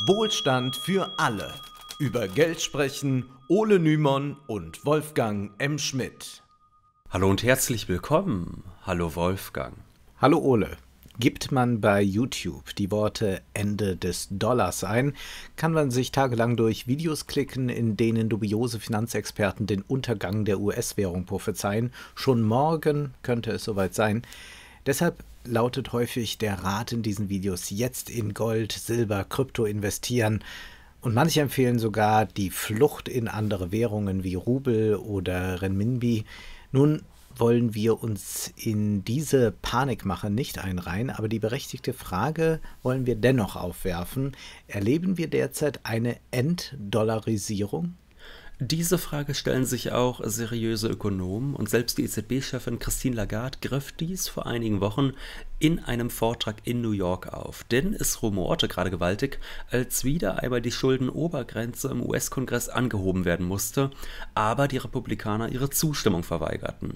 Wohlstand für alle. Über Geld sprechen Ole Nymon und Wolfgang M. Schmidt. Hallo und herzlich willkommen. Hallo Wolfgang. Hallo Ole. Gibt man bei YouTube die Worte Ende des Dollars ein, kann man sich tagelang durch Videos klicken, in denen dubiose Finanzexperten den Untergang der US-Währung prophezeien. Schon morgen könnte es soweit sein. Deshalb lautet häufig der Rat in diesen Videos, jetzt in Gold, Silber, Krypto investieren. Und manche empfehlen sogar die Flucht in andere Währungen wie Rubel oder Renminbi. Nun wollen wir uns in diese Panikmache nicht einreihen, aber die berechtigte Frage wollen wir dennoch aufwerfen. Erleben wir derzeit eine Entdollarisierung? Diese Frage stellen sich auch seriöse Ökonomen und selbst die EZB-Chefin Christine Lagarde griff dies vor einigen Wochen in einem Vortrag in New York auf. Denn es rumorte gerade gewaltig, als wieder einmal die Schuldenobergrenze im US-Kongress angehoben werden musste, aber die Republikaner ihre Zustimmung verweigerten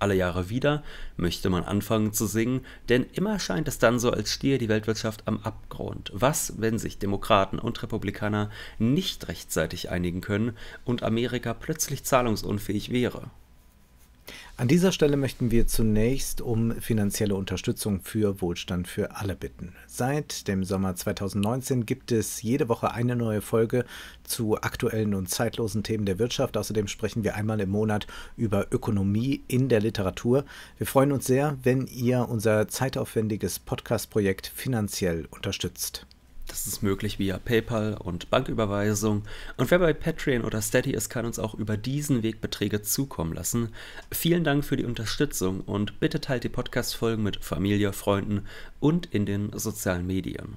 alle Jahre wieder möchte man anfangen zu singen, denn immer scheint es dann so, als stehe die Weltwirtschaft am Abgrund. Was, wenn sich Demokraten und Republikaner nicht rechtzeitig einigen können und Amerika plötzlich zahlungsunfähig wäre? An dieser Stelle möchten wir zunächst um finanzielle Unterstützung für Wohlstand für alle bitten. Seit dem Sommer 2019 gibt es jede Woche eine neue Folge zu aktuellen und zeitlosen Themen der Wirtschaft. Außerdem sprechen wir einmal im Monat über Ökonomie in der Literatur. Wir freuen uns sehr, wenn ihr unser zeitaufwendiges Podcast-Projekt finanziell unterstützt. Das ist möglich via PayPal und Banküberweisung. Und wer bei Patreon oder Steady ist, kann uns auch über diesen Weg Beträge zukommen lassen. Vielen Dank für die Unterstützung und bitte teilt die Podcast-Folgen mit Familie, Freunden und in den sozialen Medien.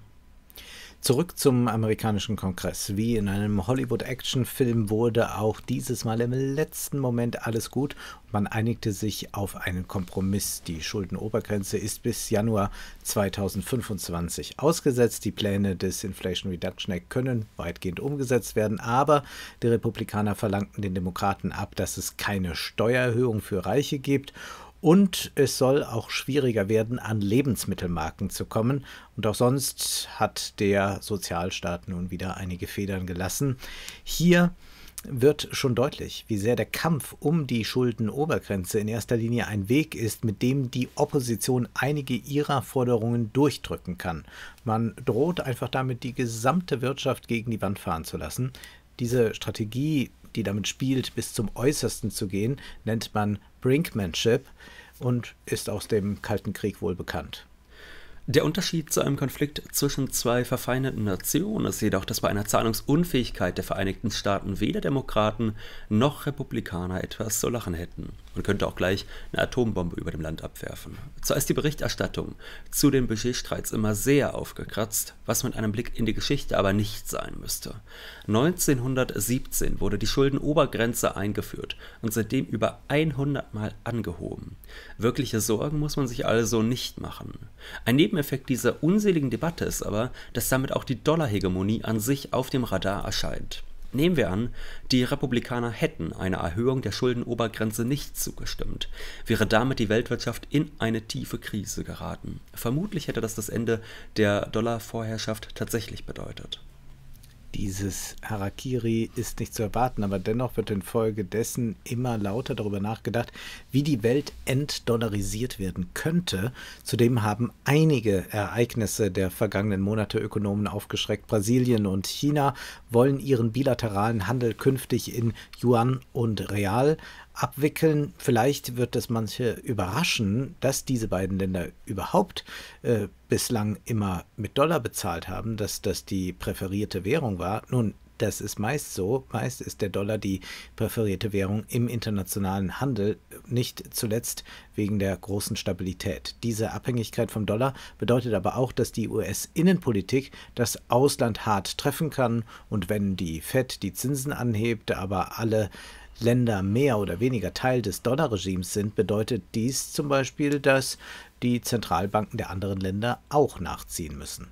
Zurück zum amerikanischen Kongress. Wie in einem Hollywood-Actionfilm wurde auch dieses Mal im letzten Moment alles gut. Man einigte sich auf einen Kompromiss. Die Schuldenobergrenze ist bis Januar 2025 ausgesetzt. Die Pläne des Inflation Reduction Act können weitgehend umgesetzt werden, aber die Republikaner verlangten den Demokraten ab, dass es keine Steuererhöhung für Reiche gibt und es soll auch schwieriger werden, an Lebensmittelmarken zu kommen. Und auch sonst hat der Sozialstaat nun wieder einige Federn gelassen. Hier wird schon deutlich, wie sehr der Kampf um die Schuldenobergrenze in erster Linie ein Weg ist, mit dem die Opposition einige ihrer Forderungen durchdrücken kann. Man droht einfach damit, die gesamte Wirtschaft gegen die Wand fahren zu lassen. Diese Strategie die damit spielt, bis zum Äußersten zu gehen, nennt man Brinkmanship und ist aus dem Kalten Krieg wohl bekannt. Der Unterschied zu einem Konflikt zwischen zwei verfeindeten Nationen ist jedoch, dass bei einer Zahlungsunfähigkeit der Vereinigten Staaten weder Demokraten noch Republikaner etwas zu lachen hätten. Man könnte auch gleich eine Atombombe über dem Land abwerfen. Zwar ist die Berichterstattung zu den Budgetstreits immer sehr aufgekratzt, was mit einem Blick in die Geschichte aber nicht sein müsste. 1917 wurde die Schuldenobergrenze eingeführt und seitdem über 100 Mal angehoben. Wirkliche Sorgen muss man sich also nicht machen. Ein Nebeneffekt dieser unseligen Debatte ist aber, dass damit auch die Dollarhegemonie an sich auf dem Radar erscheint. Nehmen wir an, die Republikaner hätten einer Erhöhung der Schuldenobergrenze nicht zugestimmt, wäre damit die Weltwirtschaft in eine tiefe Krise geraten. Vermutlich hätte das das Ende der Dollarvorherrschaft tatsächlich bedeutet. Dieses Harakiri ist nicht zu erwarten, aber dennoch wird infolgedessen immer lauter darüber nachgedacht, wie die Welt entdollarisiert werden könnte. Zudem haben einige Ereignisse der vergangenen Monate Ökonomen aufgeschreckt. Brasilien und China wollen ihren bilateralen Handel künftig in Yuan und Real abwickeln. Vielleicht wird das manche überraschen, dass diese beiden Länder überhaupt äh, bislang immer mit Dollar bezahlt haben, dass das die präferierte Währung war. Nun, das ist meist so. Meist ist der Dollar die präferierte Währung im internationalen Handel, nicht zuletzt wegen der großen Stabilität. Diese Abhängigkeit vom Dollar bedeutet aber auch, dass die US-Innenpolitik das Ausland hart treffen kann und wenn die Fed die Zinsen anhebt, aber alle Länder mehr oder weniger Teil des Dollarregimes sind, bedeutet dies zum Beispiel, dass die Zentralbanken der anderen Länder auch nachziehen müssen.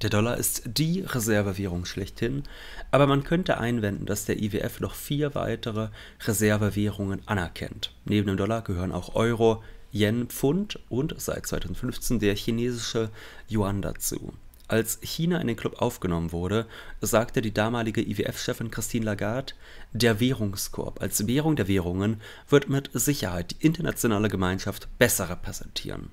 Der Dollar ist die Reservewährung schlechthin, aber man könnte einwenden, dass der IWF noch vier weitere Reservewährungen anerkennt. Neben dem Dollar gehören auch Euro, Yen, Pfund und seit 2015 der chinesische Yuan dazu. Als China in den Club aufgenommen wurde, sagte die damalige IWF-Chefin Christine Lagarde, der Währungskorb als Währung der Währungen wird mit Sicherheit die internationale Gemeinschaft besser repräsentieren.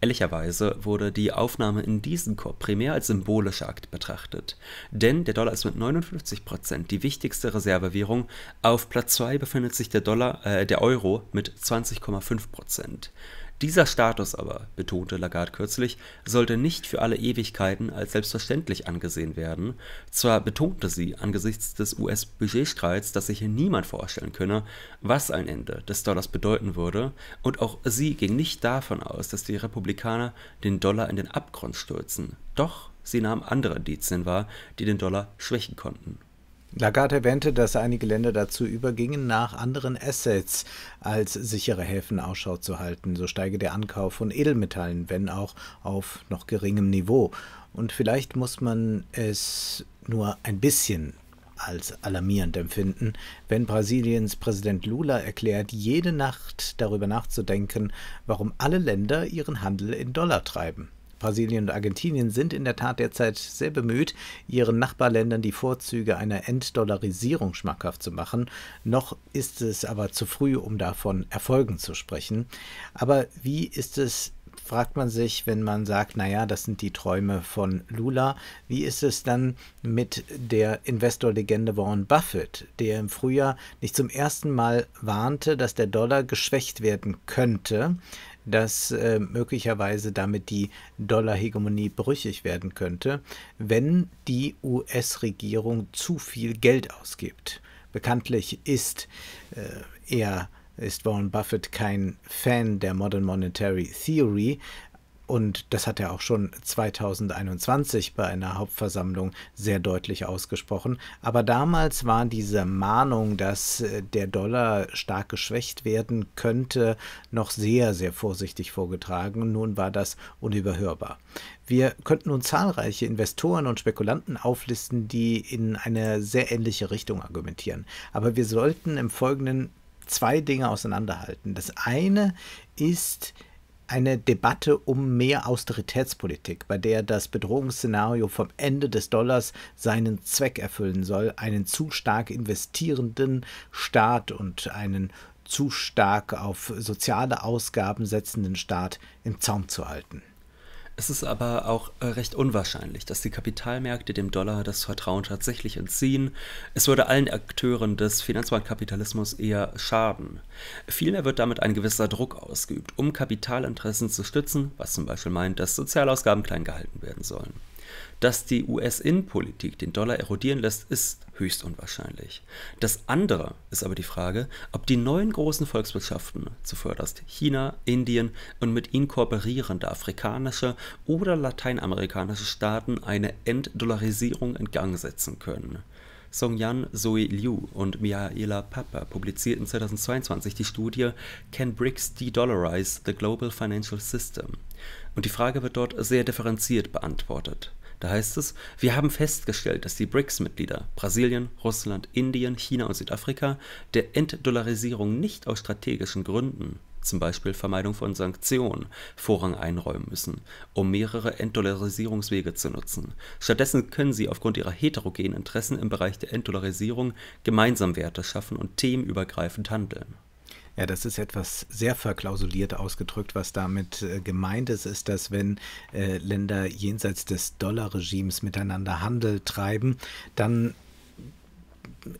Ehrlicherweise wurde die Aufnahme in diesen Korb primär als symbolischer Akt betrachtet, denn der Dollar ist mit 59% die wichtigste Reservewährung, auf Platz 2 befindet sich der, Dollar, äh, der Euro mit 20,5%. Dieser Status aber, betonte Lagarde kürzlich, sollte nicht für alle Ewigkeiten als selbstverständlich angesehen werden. Zwar betonte sie angesichts des US-Budgetstreits, dass sich hier niemand vorstellen könne, was ein Ende des Dollars bedeuten würde, und auch sie ging nicht davon aus, dass die Republikaner den Dollar in den Abgrund stürzen. Doch sie nahm andere Indizien wahr, die den Dollar schwächen konnten. Lagarde erwähnte, dass einige Länder dazu übergingen, nach anderen Assets als sichere Häfen Ausschau zu halten. So steige der Ankauf von Edelmetallen, wenn auch auf noch geringem Niveau. Und vielleicht muss man es nur ein bisschen als alarmierend empfinden, wenn Brasiliens Präsident Lula erklärt, jede Nacht darüber nachzudenken, warum alle Länder ihren Handel in Dollar treiben. Brasilien und Argentinien sind in der Tat derzeit sehr bemüht, ihren Nachbarländern die Vorzüge einer Enddollarisierung schmackhaft zu machen. Noch ist es aber zu früh, um davon Erfolgen zu sprechen. Aber wie ist es fragt man sich, wenn man sagt, naja, das sind die Träume von Lula, wie ist es dann mit der Investorlegende Warren Buffett, der im Frühjahr nicht zum ersten Mal warnte, dass der Dollar geschwächt werden könnte? dass äh, möglicherweise damit die Dollarhegemonie brüchig werden könnte, wenn die US-Regierung zu viel Geld ausgibt. Bekanntlich ist äh, er ist Warren Buffett kein Fan der Modern Monetary Theory, und das hat er auch schon 2021 bei einer Hauptversammlung sehr deutlich ausgesprochen. Aber damals war diese Mahnung, dass äh, der Dollar stark geschwächt werden könnte, noch sehr, sehr vorsichtig vorgetragen. Nun war das unüberhörbar. Wir könnten nun zahlreiche Investoren und Spekulanten auflisten, die in eine sehr ähnliche Richtung argumentieren. Aber wir sollten im Folgenden zwei Dinge auseinanderhalten. Das eine ist, eine Debatte um mehr Austeritätspolitik, bei der das Bedrohungsszenario vom Ende des Dollars seinen Zweck erfüllen soll, einen zu stark investierenden Staat und einen zu stark auf soziale Ausgaben setzenden Staat im Zaum zu halten. Es ist aber auch äh, recht unwahrscheinlich, dass die Kapitalmärkte dem Dollar das Vertrauen tatsächlich entziehen. Es würde allen Akteuren des Finanzmarktkapitalismus eher schaden. Vielmehr wird damit ein gewisser Druck ausgeübt, um Kapitalinteressen zu stützen, was zum Beispiel meint, dass Sozialausgaben klein gehalten werden sollen. Dass die US-Innenpolitik den Dollar erodieren lässt, ist Höchst unwahrscheinlich. Das andere ist aber die Frage, ob die neuen großen Volkswirtschaften, zuvörderst China, Indien und mit ihnen kooperierende afrikanische oder lateinamerikanische Staaten eine Enddollarisierung in Gang setzen können. Song Yan, Zoe Liu und Miaela Papa publizierten 2022 die Studie Can BRICS De-Dollarize the Global Financial System? Und die Frage wird dort sehr differenziert beantwortet. Da heißt es, wir haben festgestellt, dass die BRICS-Mitglieder Brasilien, Russland, Indien, China und Südafrika der Entdollarisierung nicht aus strategischen Gründen zum Beispiel Vermeidung von Sanktionen, Vorrang einräumen müssen, um mehrere Entdollarisierungswege zu nutzen. Stattdessen können sie aufgrund ihrer heterogenen Interessen im Bereich der Entdollarisierung gemeinsam Werte schaffen und themenübergreifend handeln. Ja, das ist etwas sehr verklausuliert ausgedrückt. Was damit äh, gemeint ist, ist, dass wenn äh, Länder jenseits des Dollarregimes miteinander Handel treiben, dann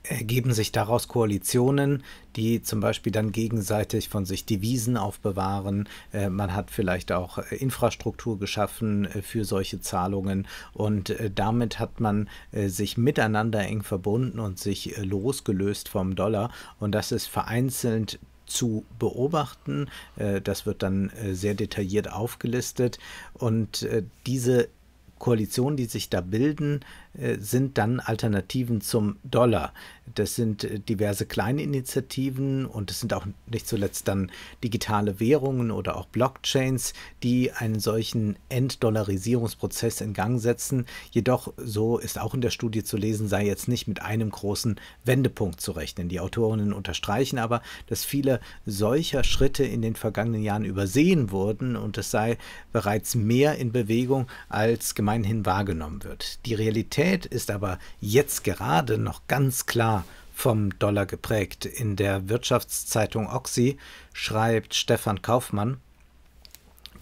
ergeben sich daraus Koalitionen, die zum Beispiel dann gegenseitig von sich Devisen aufbewahren. Äh, man hat vielleicht auch äh, Infrastruktur geschaffen äh, für solche Zahlungen und damit hat man sich miteinander eng verbunden und sich losgelöst vom Dollar. Und das ist vereinzelt zu beobachten. Äh, das wird dann äh, sehr detailliert aufgelistet. Und äh, diese Koalitionen, die sich da bilden, äh, sind dann Alternativen zum Dollar. Das sind äh, diverse kleine Initiativen und es sind auch nicht zuletzt dann digitale Währungen oder auch Blockchains, die einen solchen Enddollarisierungsprozess in Gang setzen. Jedoch, so ist auch in der Studie zu lesen, sei jetzt nicht mit einem großen Wendepunkt zu rechnen. Die Autorinnen unterstreichen aber, dass viele solcher Schritte in den vergangenen Jahren übersehen wurden und es sei bereits mehr in Bewegung, als gemeinhin wahrgenommen wird. Die Realität Volatilität ist aber jetzt gerade noch ganz klar vom Dollar geprägt. In der Wirtschaftszeitung Oxy schreibt Stefan Kaufmann,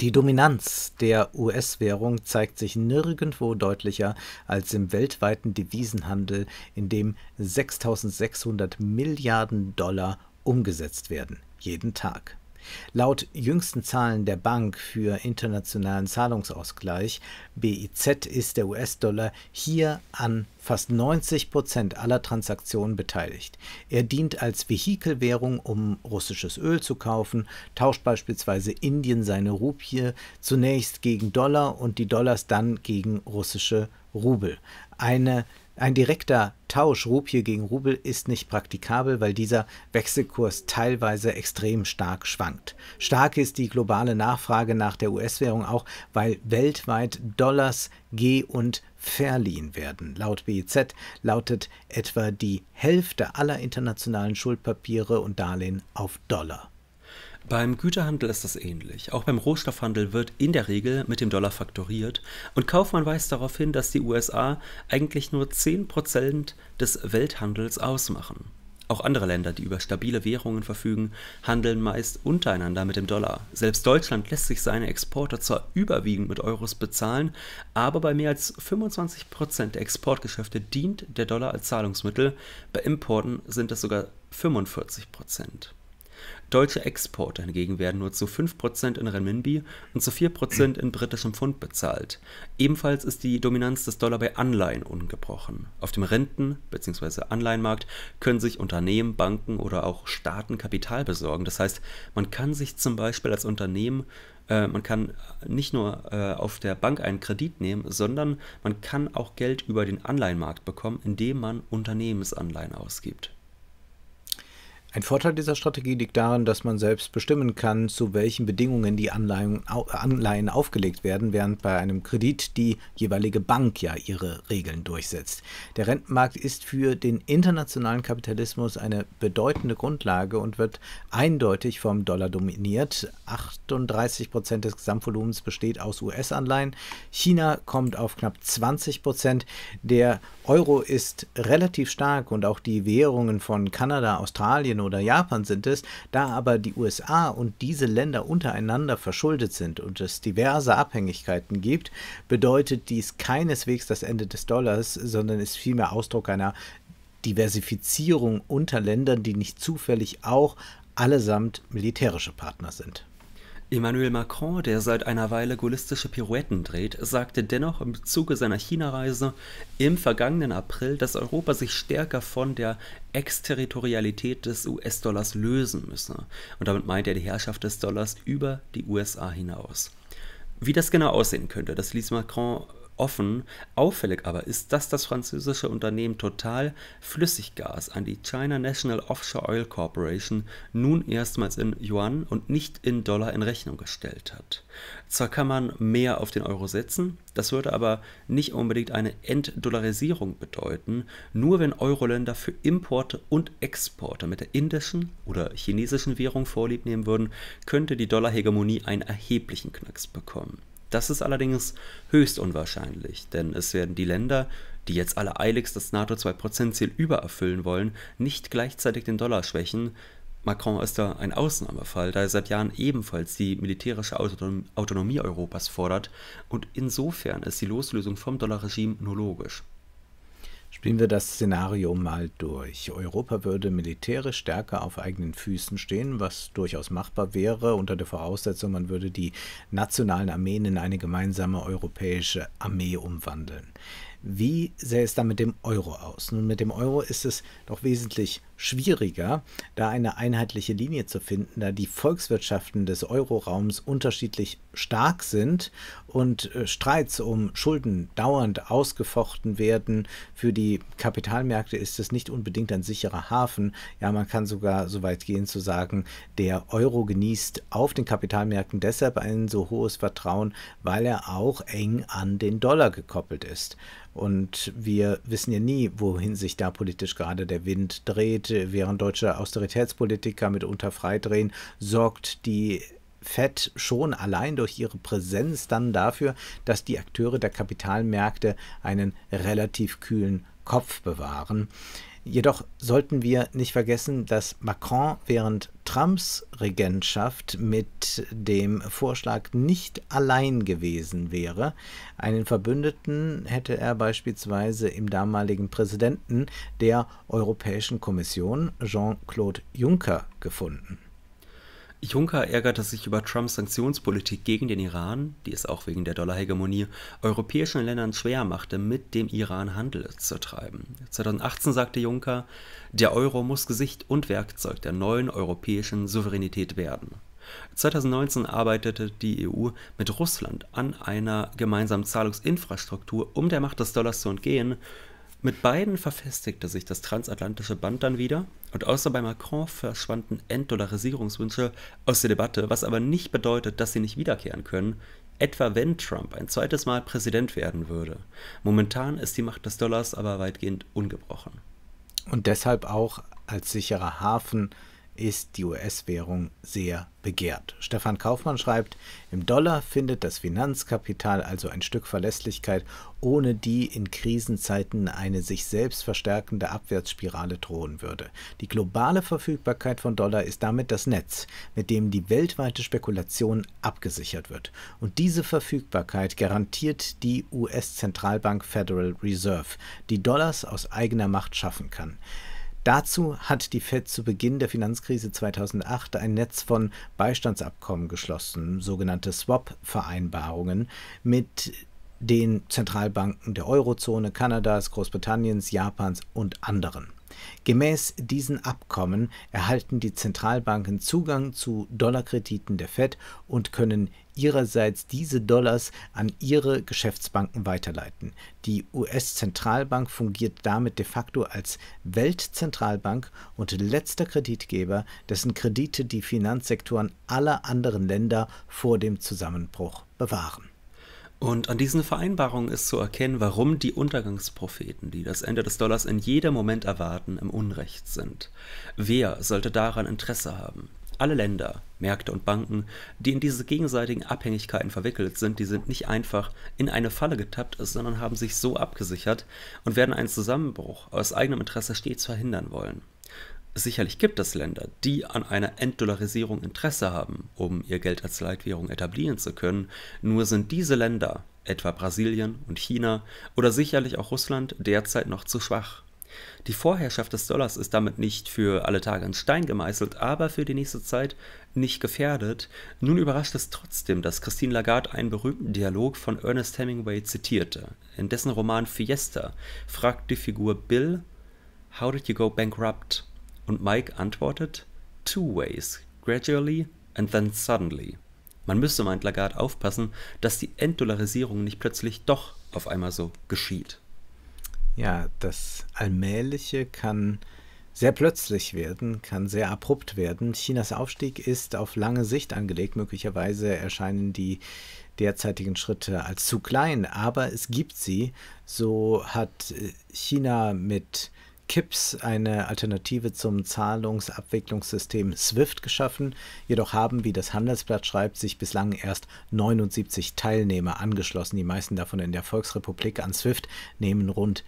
die Dominanz der US-Währung zeigt sich nirgendwo deutlicher als im weltweiten Devisenhandel, in dem 6600 Milliarden Dollar umgesetzt werden, jeden Tag. Laut jüngsten Zahlen der Bank für internationalen Zahlungsausgleich BIZ ist der US-Dollar hier an fast 90 Prozent aller Transaktionen beteiligt. Er dient als Vehikelwährung, um russisches Öl zu kaufen, tauscht beispielsweise Indien seine Rupie zunächst gegen Dollar und die Dollars dann gegen russische Rubel. Eine ein direkter Tausch Rupie gegen Rubel ist nicht praktikabel, weil dieser Wechselkurs teilweise extrem stark schwankt. Stark ist die globale Nachfrage nach der US-Währung auch, weil weltweit Dollars ge- und verliehen werden. Laut BEZ lautet etwa die Hälfte aller internationalen Schuldpapiere und Darlehen auf Dollar. Beim Güterhandel ist das ähnlich. Auch beim Rohstoffhandel wird in der Regel mit dem Dollar faktoriert und Kaufmann weist darauf hin, dass die USA eigentlich nur 10% des Welthandels ausmachen. Auch andere Länder, die über stabile Währungen verfügen, handeln meist untereinander mit dem Dollar. Selbst Deutschland lässt sich seine Exporte zwar überwiegend mit Euros bezahlen, aber bei mehr als 25% der Exportgeschäfte dient der Dollar als Zahlungsmittel, bei Importen sind es sogar 45%. Prozent. Deutsche Exporte hingegen werden nur zu 5% in Renminbi und zu 4% in britischem Pfund bezahlt. Ebenfalls ist die Dominanz des Dollar bei Anleihen ungebrochen. Auf dem Renten- bzw. Anleihenmarkt können sich Unternehmen, Banken oder auch Staaten Kapital besorgen. Das heißt, man kann sich zum Beispiel als Unternehmen äh, man kann nicht nur äh, auf der Bank einen Kredit nehmen, sondern man kann auch Geld über den Anleihenmarkt bekommen, indem man Unternehmensanleihen ausgibt. Ein Vorteil dieser Strategie liegt darin, dass man selbst bestimmen kann, zu welchen Bedingungen die Anleihen, aufgelegt werden, während bei einem Kredit die jeweilige Bank ja ihre Regeln durchsetzt. Der Rentenmarkt ist für den internationalen Kapitalismus eine bedeutende Grundlage und wird eindeutig vom Dollar dominiert. 38 Prozent des Gesamtvolumens besteht aus US-Anleihen. China kommt auf knapp 20 Prozent. Der Euro ist relativ stark und auch die Währungen von Kanada, Australien oder Japan sind es, da aber die USA und diese Länder untereinander verschuldet sind und es diverse Abhängigkeiten gibt, bedeutet dies keineswegs das Ende des Dollars, sondern ist vielmehr Ausdruck einer Diversifizierung unter Ländern, die nicht zufällig auch allesamt militärische Partner sind. Emmanuel Macron, der seit einer Weile gaullistische Pirouetten dreht, sagte dennoch im Zuge seiner China-Reise im vergangenen April, dass Europa sich stärker von der Exterritorialität des US-Dollars lösen müsse. Und damit meint er die Herrschaft des Dollars über die USA hinaus. Wie das genau aussehen könnte, das ließ Macron offen. Auffällig aber ist, dass das französische Unternehmen Total Flüssiggas an die China National Offshore Oil Corporation nun erstmals in Yuan und nicht in Dollar in Rechnung gestellt hat. Zwar kann man mehr auf den Euro setzen, das würde aber nicht unbedingt eine Entdollarisierung bedeuten, nur wenn Euroländer für Importe und Exporte mit der indischen oder chinesischen Währung vorlieb nehmen würden, könnte die Dollarhegemonie einen erheblichen Knacks bekommen. Das ist allerdings höchst unwahrscheinlich, denn es werden die Länder, die jetzt alle eiligst das NATO-2%-Ziel übererfüllen wollen, nicht gleichzeitig den Dollar schwächen. Macron ist da ein Ausnahmefall, da er seit Jahren ebenfalls die militärische Autonomie Europas fordert und insofern ist die Loslösung vom Dollarregime nur logisch. Spielen wir das Szenario mal durch. Europa würde militärisch stärker auf eigenen Füßen stehen, was durchaus machbar wäre, unter der Voraussetzung, man würde die nationalen Armeen in eine gemeinsame europäische Armee umwandeln. Wie sähe es dann mit dem Euro aus? Nun, mit dem Euro ist es doch wesentlich schwieriger, da eine einheitliche Linie zu finden, da die Volkswirtschaften des Euroraums unterschiedlich stark sind und äh, Streits um Schulden dauernd ausgefochten werden. Für die Kapitalmärkte ist es nicht unbedingt ein sicherer Hafen. Ja, man kann sogar so weit gehen zu sagen, der Euro genießt auf den Kapitalmärkten deshalb ein so hohes Vertrauen, weil er auch eng an den Dollar gekoppelt ist. Und wir wissen ja nie, wohin sich da politisch gerade der Wind dreht. Während deutsche Austeritätspolitiker mitunter freidrehen, sorgt die Fed schon allein durch ihre Präsenz dann dafür, dass die Akteure der Kapitalmärkte einen relativ kühlen Kopf bewahren. Jedoch sollten wir nicht vergessen, dass Macron während Trumps Regentschaft mit dem Vorschlag nicht allein gewesen wäre. Einen Verbündeten hätte er beispielsweise im damaligen Präsidenten der Europäischen Kommission, Jean-Claude Juncker, gefunden. Juncker ärgerte sich über Trumps Sanktionspolitik gegen den Iran, die es auch wegen der Dollarhegemonie europäischen Ländern schwer machte, mit dem Iran Handel zu treiben. 2018 sagte Juncker, der Euro muss Gesicht und Werkzeug der neuen europäischen Souveränität werden. 2019 arbeitete die EU mit Russland an einer gemeinsamen Zahlungsinfrastruktur, um der Macht des Dollars zu entgehen, mit beiden verfestigte sich das transatlantische Band dann wieder und außer bei Macron verschwanden Enddollarisierungswünsche aus der Debatte, was aber nicht bedeutet, dass sie nicht wiederkehren können, etwa wenn Trump ein zweites Mal Präsident werden würde. Momentan ist die Macht des Dollars aber weitgehend ungebrochen. Und deshalb auch als sicherer Hafen ist die US-Währung sehr begehrt. Stefan Kaufmann schreibt, im Dollar findet das Finanzkapital also ein Stück Verlässlichkeit, ohne die in Krisenzeiten eine sich selbst verstärkende Abwärtsspirale drohen würde. Die globale Verfügbarkeit von Dollar ist damit das Netz, mit dem die weltweite Spekulation abgesichert wird. Und diese Verfügbarkeit garantiert die US-Zentralbank Federal Reserve, die Dollars aus eigener Macht schaffen kann. Dazu hat die Fed zu Beginn der Finanzkrise 2008 ein Netz von Beistandsabkommen geschlossen, sogenannte Swap-Vereinbarungen, mit den Zentralbanken der Eurozone, Kanadas, Großbritanniens, Japans und anderen. Gemäß diesen Abkommen erhalten die Zentralbanken Zugang zu Dollarkrediten der Fed und können ihrerseits diese Dollars an ihre Geschäftsbanken weiterleiten. Die US-Zentralbank fungiert damit de facto als Weltzentralbank und letzter Kreditgeber, dessen Kredite die Finanzsektoren aller anderen Länder vor dem Zusammenbruch bewahren. Und an diesen Vereinbarungen ist zu erkennen, warum die Untergangspropheten, die das Ende des Dollars in jedem Moment erwarten, im Unrecht sind. Wer sollte daran Interesse haben? Alle Länder, Märkte und Banken, die in diese gegenseitigen Abhängigkeiten verwickelt sind, die sind nicht einfach in eine Falle getappt, sondern haben sich so abgesichert und werden einen Zusammenbruch aus eigenem Interesse stets verhindern wollen. Sicherlich gibt es Länder, die an einer Entdollarisierung Interesse haben, um ihr Geld als Leitwährung etablieren zu können, nur sind diese Länder, etwa Brasilien und China oder sicherlich auch Russland, derzeit noch zu schwach, die Vorherrschaft des Dollars ist damit nicht für alle Tage in Stein gemeißelt, aber für die nächste Zeit nicht gefährdet. Nun überrascht es trotzdem, dass Christine Lagarde einen berühmten Dialog von Ernest Hemingway zitierte. In dessen Roman Fiesta fragt die Figur Bill, How did you go bankrupt? Und Mike antwortet, Two ways, gradually and then suddenly. Man müsste, meint Lagarde, aufpassen, dass die Enddollarisierung nicht plötzlich doch auf einmal so geschieht. Ja, das Allmähliche kann sehr plötzlich werden, kann sehr abrupt werden. Chinas Aufstieg ist auf lange Sicht angelegt. Möglicherweise erscheinen die derzeitigen Schritte als zu klein, aber es gibt sie. So hat äh, China mit KIPS eine Alternative zum Zahlungsabwicklungssystem SWIFT geschaffen. Jedoch haben, wie das Handelsblatt schreibt, sich bislang erst 79 Teilnehmer angeschlossen. Die meisten davon in der Volksrepublik an SWIFT nehmen rund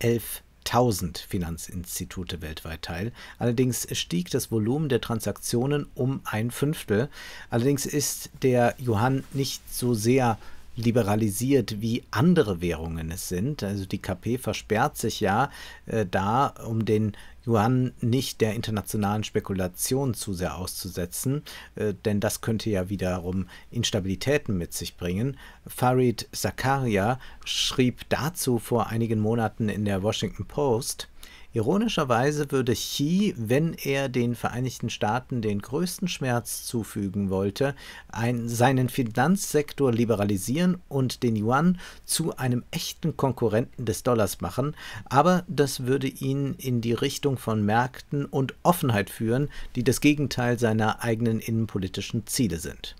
11.000 Finanzinstitute weltweit teil. Allerdings stieg das Volumen der Transaktionen um ein Fünftel. Allerdings ist der Johann nicht so sehr liberalisiert, wie andere Währungen es sind. Also die KP versperrt sich ja äh, da, um den Yuan nicht der internationalen Spekulation zu sehr auszusetzen, äh, denn das könnte ja wiederum Instabilitäten mit sich bringen. Farid Zakaria schrieb dazu vor einigen Monaten in der Washington Post, Ironischerweise würde Xi, wenn er den Vereinigten Staaten den größten Schmerz zufügen wollte, ein, seinen Finanzsektor liberalisieren und den Yuan zu einem echten Konkurrenten des Dollars machen, aber das würde ihn in die Richtung von Märkten und Offenheit führen, die das Gegenteil seiner eigenen innenpolitischen Ziele sind.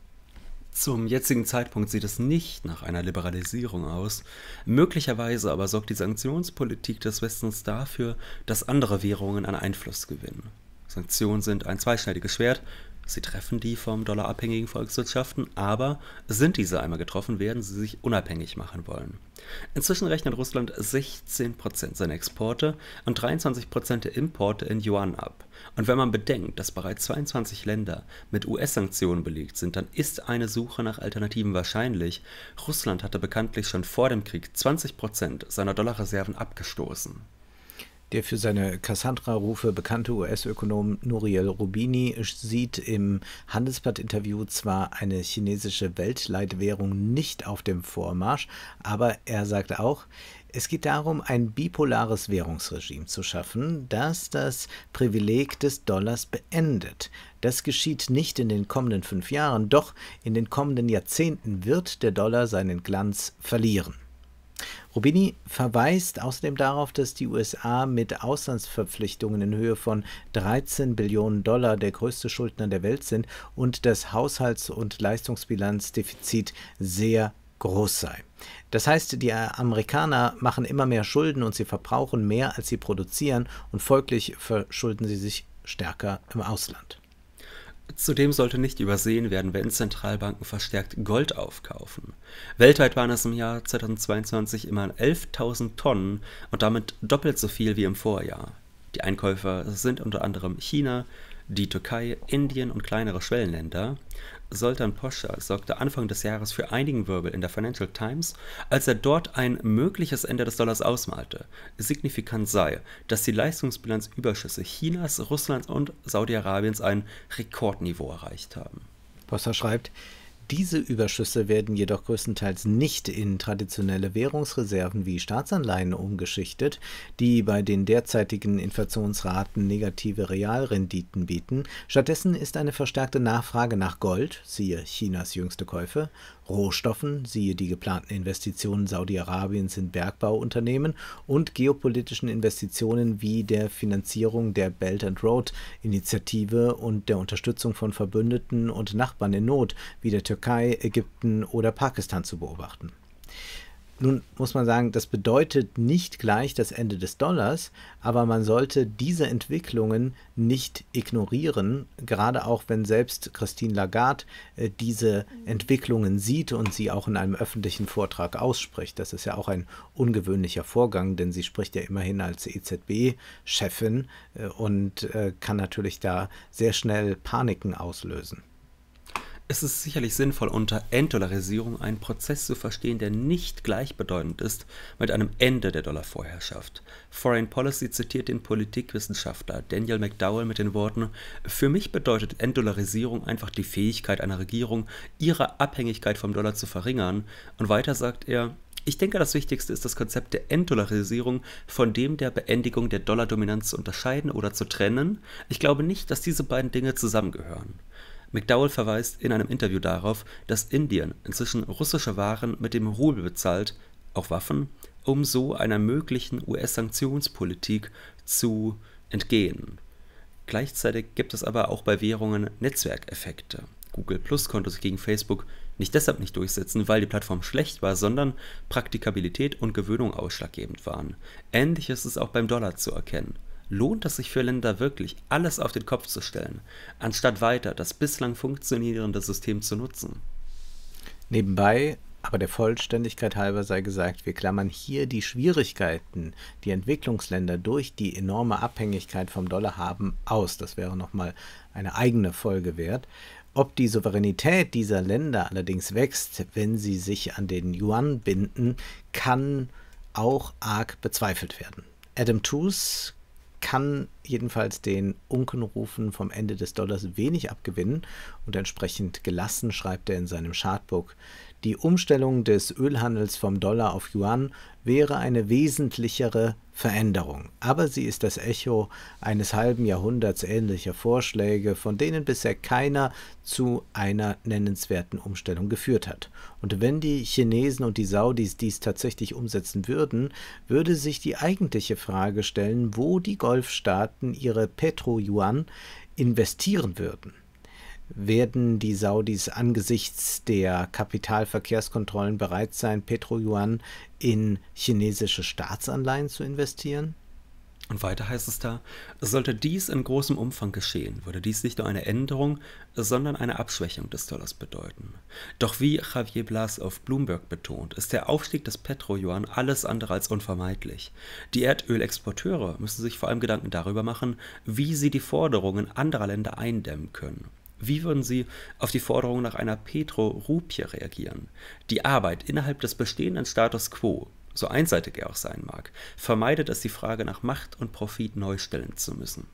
Zum jetzigen Zeitpunkt sieht es nicht nach einer Liberalisierung aus. Möglicherweise aber sorgt die Sanktionspolitik des Westens dafür, dass andere Währungen an Einfluss gewinnen. Sanktionen sind ein zweischneidiges Schwert. Sie treffen die vom Dollar abhängigen Volkswirtschaften, aber sind diese einmal getroffen, werden sie sich unabhängig machen wollen. Inzwischen rechnet Russland 16% seiner Exporte und 23% der Importe in Yuan ab. Und wenn man bedenkt, dass bereits 22 Länder mit US-Sanktionen belegt sind, dann ist eine Suche nach Alternativen wahrscheinlich. Russland hatte bekanntlich schon vor dem Krieg 20% seiner Dollarreserven abgestoßen. Der für seine Cassandra-Rufe bekannte US-Ökonom Nouriel Roubini sieht im Handelsblatt-Interview zwar eine chinesische Weltleitwährung nicht auf dem Vormarsch, aber er sagt auch, es geht darum, ein bipolares Währungsregime zu schaffen, das das Privileg des Dollars beendet. Das geschieht nicht in den kommenden fünf Jahren, doch in den kommenden Jahrzehnten wird der Dollar seinen Glanz verlieren. Rubini verweist außerdem darauf, dass die USA mit Auslandsverpflichtungen in Höhe von 13 Billionen Dollar der größte Schuldner der Welt sind und das Haushalts- und Leistungsbilanzdefizit sehr groß sei. Das heißt, die Amerikaner machen immer mehr Schulden und sie verbrauchen mehr, als sie produzieren und folglich verschulden sie sich stärker im Ausland. Zudem sollte nicht übersehen werden, wenn Zentralbanken verstärkt Gold aufkaufen. Weltweit waren es im Jahr 2022 immer 11.000 Tonnen und damit doppelt so viel wie im Vorjahr. Die Einkäufer sind unter anderem China, die Türkei, Indien und kleinere Schwellenländer. Soltan Poscher sorgte Anfang des Jahres für einigen Wirbel in der Financial Times, als er dort ein mögliches Ende des Dollars ausmalte. Signifikant sei, dass die Leistungsbilanzüberschüsse Chinas, Russlands und Saudi-Arabiens ein Rekordniveau erreicht haben. Poscher schreibt, diese Überschüsse werden jedoch größtenteils nicht in traditionelle Währungsreserven wie Staatsanleihen umgeschichtet, die bei den derzeitigen Inflationsraten negative Realrenditen bieten. Stattdessen ist eine verstärkte Nachfrage nach Gold, siehe Chinas jüngste Käufe, Rohstoffen, siehe die geplanten Investitionen Saudi-Arabiens in Bergbauunternehmen und geopolitischen Investitionen wie der Finanzierung der Belt and Road Initiative und der Unterstützung von Verbündeten und Nachbarn in Not wie der Türkei, Ägypten oder Pakistan zu beobachten. Nun muss man sagen, das bedeutet nicht gleich das Ende des Dollars, aber man sollte diese Entwicklungen nicht ignorieren, gerade auch wenn selbst Christine Lagarde äh, diese Entwicklungen sieht und sie auch in einem öffentlichen Vortrag ausspricht. Das ist ja auch ein ungewöhnlicher Vorgang, denn sie spricht ja immerhin als EZB-Chefin äh, und äh, kann natürlich da sehr schnell Paniken auslösen. Es ist sicherlich sinnvoll, unter Enddollarisierung einen Prozess zu verstehen, der nicht gleichbedeutend ist mit einem Ende der Dollarvorherrschaft. Foreign Policy zitiert den Politikwissenschaftler Daniel McDowell mit den Worten: Für mich bedeutet Enddollarisierung einfach die Fähigkeit einer Regierung, ihre Abhängigkeit vom Dollar zu verringern. Und weiter sagt er: ich denke, das Wichtigste ist das Konzept der Enddollarisierung von dem der Beendigung der Dollardominanz zu unterscheiden oder zu trennen. Ich glaube nicht, dass diese beiden Dinge zusammengehören. McDowell verweist in einem Interview darauf, dass Indien inzwischen russische Waren mit dem Rubel bezahlt (auch Waffen), um so einer möglichen US-Sanktionspolitik zu entgehen. Gleichzeitig gibt es aber auch bei Währungen Netzwerkeffekte. Google Plus konnte sich gegen Facebook nicht deshalb nicht durchsetzen, weil die Plattform schlecht war, sondern Praktikabilität und Gewöhnung ausschlaggebend waren. Ähnlich ist es auch beim Dollar zu erkennen lohnt es sich für Länder wirklich, alles auf den Kopf zu stellen, anstatt weiter das bislang funktionierende System zu nutzen? Nebenbei, aber der Vollständigkeit halber sei gesagt, wir klammern hier die Schwierigkeiten, die Entwicklungsländer durch die enorme Abhängigkeit vom Dollar haben, aus. Das wäre nochmal eine eigene Folge wert. Ob die Souveränität dieser Länder allerdings wächst, wenn sie sich an den Yuan binden, kann auch arg bezweifelt werden. Adam Tooze, kann jedenfalls den Unkenrufen vom Ende des Dollars wenig abgewinnen und entsprechend gelassen schreibt er in seinem Chartbook, die Umstellung des Ölhandels vom Dollar auf Yuan wäre eine wesentlichere Veränderung. Aber sie ist das Echo eines halben Jahrhunderts ähnlicher Vorschläge, von denen bisher keiner zu einer nennenswerten Umstellung geführt hat. Und wenn die Chinesen und die Saudis dies tatsächlich umsetzen würden, würde sich die eigentliche Frage stellen, wo die Golfstaaten ihre Petro-Yuan investieren würden werden die Saudis angesichts der Kapitalverkehrskontrollen bereit sein, Petro-Yuan in chinesische Staatsanleihen zu investieren? Und weiter heißt es da, sollte dies in großem Umfang geschehen, würde dies nicht nur eine Änderung, sondern eine Abschwächung des Dollars bedeuten. Doch wie Javier Blas auf Bloomberg betont, ist der Aufstieg des Petro-Yuan alles andere als unvermeidlich. Die Erdölexporteure müssen sich vor allem Gedanken darüber machen, wie sie die Forderungen anderer Länder eindämmen können. Wie würden Sie auf die Forderung nach einer Petro-Rupie reagieren? Die Arbeit innerhalb des bestehenden Status quo, so einseitig er auch sein mag, vermeidet es, die Frage nach Macht und Profit neu stellen zu müssen.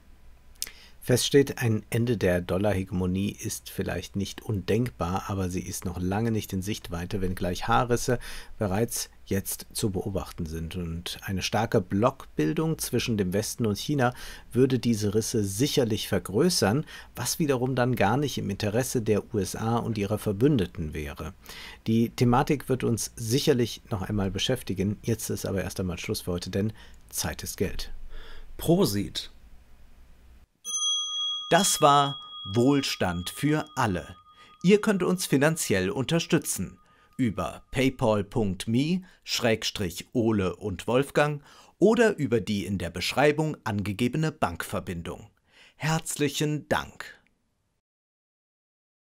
Fest steht, ein Ende der Dollarhegemonie ist vielleicht nicht undenkbar, aber sie ist noch lange nicht in Sichtweite, wenngleich Haarrisse bereits jetzt zu beobachten sind. Und eine starke Blockbildung zwischen dem Westen und China würde diese Risse sicherlich vergrößern, was wiederum dann gar nicht im Interesse der USA und ihrer Verbündeten wäre. Die Thematik wird uns sicherlich noch einmal beschäftigen. Jetzt ist aber erst einmal Schluss für heute, denn Zeit ist Geld. Prosit! Das war Wohlstand für alle. Ihr könnt uns finanziell unterstützen über paypal.me-ole und Wolfgang oder über die in der Beschreibung angegebene Bankverbindung. Herzlichen Dank!